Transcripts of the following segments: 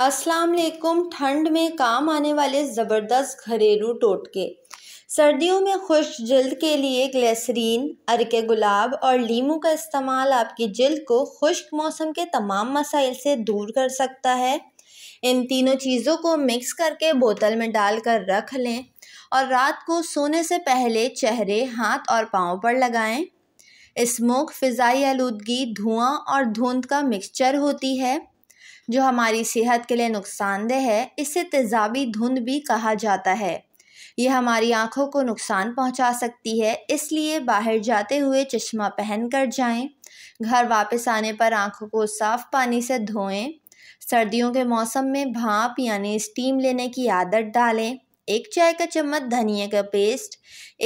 अस्सलाम वालेकुम ठंड में काम आने वाले ज़बरदस्त घरेलू टोटके सर्दियों में खुश जल्द के लिए ग्लेसरीन अरके गुलाब और लीमू का इस्तेमाल आपकी जल्द को खुश्क मौसम के तमाम मसाइल से दूर कर सकता है इन तीनों चीज़ों को मिक्स करके बोतल में डालकर रख लें और रात को सोने से पहले चेहरे हाथ और पाँव पर लगाएं स्मोक फ़िज़ाई आलूदगी धुआं और धुंध का मिक्सचर होती है जो हमारी सेहत के लिए नुकसानदेह है इसे तेज़ाबी धुंध भी कहा जाता है यह हमारी आँखों को नुकसान पहुँचा सकती है इसलिए बाहर जाते हुए चश्मा पहन कर जाएँ घर वापस आने पर आँखों को साफ़ पानी से धोएं सर्दियों के मौसम में भाप यानी स्टीम लेने की आदत डालें एक चाय का चम्मच धनिया का पेस्ट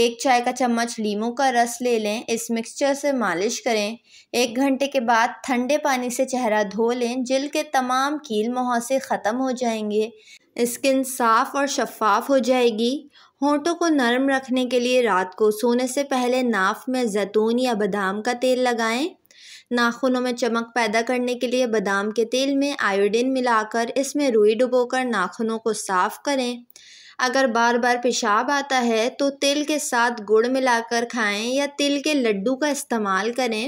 एक चाय का चम्मच लीमू का रस ले लें इस मिक्सचर से मालिश करें एक घंटे के बाद ठंडे पानी से चेहरा धो लें जिल के तमाम कील मुहासे ख़त्म हो जाएंगे स्किन साफ़ और शफाफ हो जाएगी होंठों को नरम रखने के लिए रात को सोने से पहले नाफ में जैतून या बादाम का तेल लगाएं नाखूनों में चमक पैदा करने के लिए बादाम के तेल में आयोडीन मिलाकर इसमें रुई डुबोकर नाखूनों को साफ करें अगर बार बार पेशाब आता है तो तिल के साथ गुड़ मिलाकर खाएं या तिल के लड्डू का इस्तेमाल करें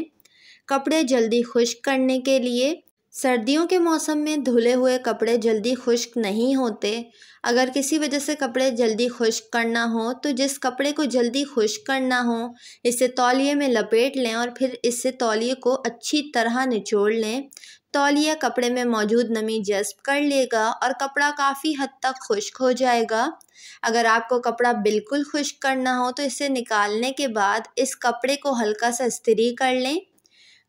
कपड़े जल्दी खुश्क करने के लिए सर्दियों के मौसम में धुले हुए कपड़े जल्दी खुश्क नहीं होते अगर किसी वजह से कपड़े जल्दी खुश्क करना हो तो जिस कपड़े को जल्दी खुश्क करना हो इसे तौलिए में लपेट लें और फिर इससे तौलिए को अच्छी तरह निचोड़ लें तौलिया कपड़े में मौजूद नमी जज्ब कर लेगा और कपड़ा काफ़ी हद तक खुश्क हो जाएगा अगर आपको कपड़ा बिल्कुल खुश्क करना हो तो इसे निकालने के बाद इस कपड़े को हल्का सा इस्तरी कर लें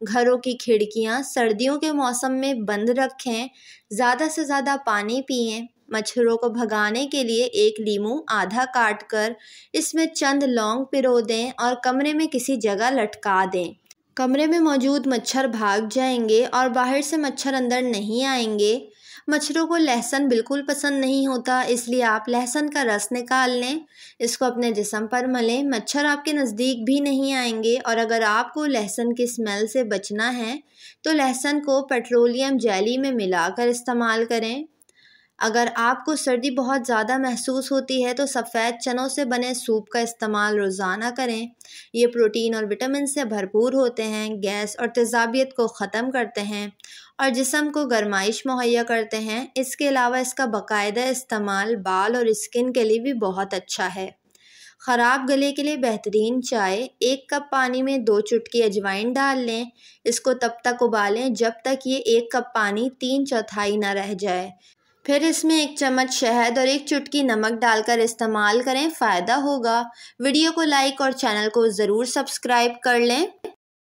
घरों की खिड़कियाँ सर्दियों के मौसम में बंद रखें ज़्यादा से ज़्यादा पानी पिए मच्छरों को भगाने के लिए एक लीमू आधा काट कर इसमें चंद लौंग पिरो दें और कमरे में किसी जगह लटका दें कमरे में मौजूद मच्छर भाग जाएंगे और बाहर से मच्छर अंदर नहीं आएंगे मच्छरों को लहसुन बिल्कुल पसंद नहीं होता इसलिए आप लहसुन का रस निकाल लें इसको अपने जिसम पर मलें मच्छर आपके नज़दीक भी नहीं आएंगे और अगर आपको लहसुन की स्मेल से बचना है तो लहसुन को पेट्रोलियम जेली में मिलाकर इस्तेमाल करें अगर आपको सर्दी बहुत ज़्यादा महसूस होती है तो सफ़ेद चनों से बने सूप का इस्तेमाल रोज़ाना करें ये प्रोटीन और विटामिन से भरपूर होते हैं गैस और तेजाबियत को ख़त्म करते हैं और जिसम को गर्माइश मुहैया करते हैं इसके अलावा इसका बाकायदा इस्तेमाल बाल और स्किन के लिए भी बहुत अच्छा है ख़राब गले के लिए बेहतरीन चाय एक कप पानी में दो चुटकी अजवाइन डाल लें इसको तब तक उबालें जब तक ये एक कप पानी तीन चौथाई ना रह जाए फिर इसमें एक चम्मच शहद और एक चुटकी नमक डालकर इस्तेमाल करें फ़ायदा होगा वीडियो को लाइक और चैनल को ज़रूर सब्सक्राइब कर लें